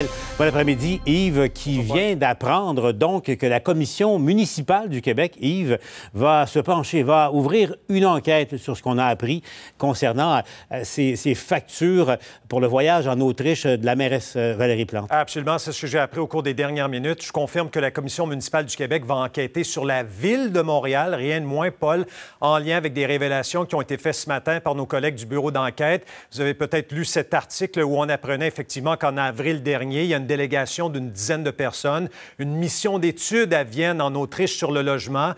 and Bon après-midi, Yves, qui vient d'apprendre donc que la commission municipale du Québec, Yves, va se pencher, va ouvrir une enquête sur ce qu'on a appris concernant euh, ces, ces, factures pour le voyage en Autriche de la mairesse euh, Valérie Plante. Absolument, c'est ce que j'ai appris au cours des dernières minutes. Je confirme que la commission municipale du Québec va enquêter sur la ville de Montréal, rien de moins, Paul, en lien avec des révélations qui ont été faites ce matin par nos collègues du bureau d'enquête. Vous avez peut-être lu cet article où on apprenait effectivement qu'en avril dernier, il y a une délégation d'une dizaine de personnes, une mission d'études à Vienne, en Autriche, sur le logement.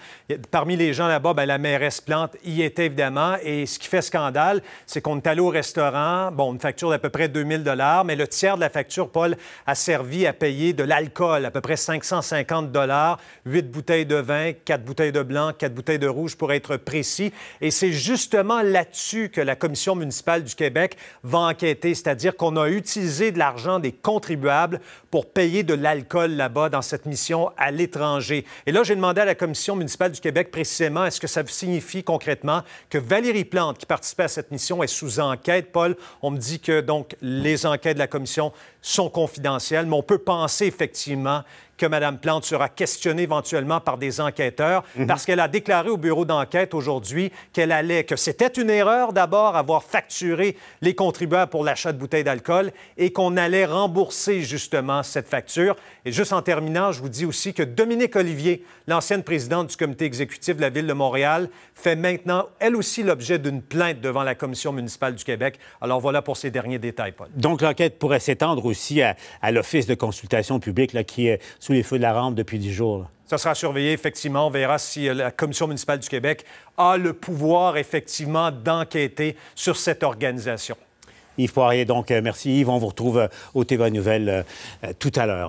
Parmi les gens là-bas, ben, la mairesse Plante y était évidemment. Et ce qui fait scandale, c'est qu'on est allé au restaurant, bon, une facture d'à peu près 2000 dollars, mais le tiers de la facture, Paul, a servi à payer de l'alcool, à peu près 550 dollars, 8 bouteilles de vin, quatre bouteilles de blanc, quatre bouteilles de rouge, pour être précis. Et c'est justement là-dessus que la Commission municipale du Québec va enquêter, c'est-à-dire qu'on a utilisé de l'argent des contribuables pour payer de l'alcool là-bas dans cette mission à l'étranger. Et là, j'ai demandé à la Commission municipale du Québec précisément est-ce que ça signifie concrètement que Valérie Plante, qui participait à cette mission, est sous enquête. Paul, on me dit que donc les enquêtes de la Commission sont confidentielles, mais on peut penser effectivement que Mme Plante sera questionnée éventuellement par des enquêteurs mhm. parce qu'elle a déclaré au bureau d'enquête aujourd'hui qu'elle allait, que c'était une erreur d'abord avoir facturé les contribuables pour l'achat de bouteilles d'alcool et qu'on allait rembourser justement justement cette facture. Et juste en terminant, je vous dis aussi que Dominique Olivier, l'ancienne présidente du comité exécutif de la Ville de Montréal, fait maintenant, elle aussi, l'objet d'une plainte devant la Commission municipale du Québec. Alors voilà pour ces derniers détails, Paul. Donc l'enquête pourrait s'étendre aussi à, l'Office de consultation publique qui est sous les feux de la rampe depuis dix jours. Ça sera surveillé, effectivement. On verra si euh, la Commission municipale du Québec a le pouvoir, effectivement, d'enquêter sur cette organisation. Yves Poirier. Donc, euh, merci Yves. On vous retrouve euh, au TVA Nouvelle euh, tout à l'heure.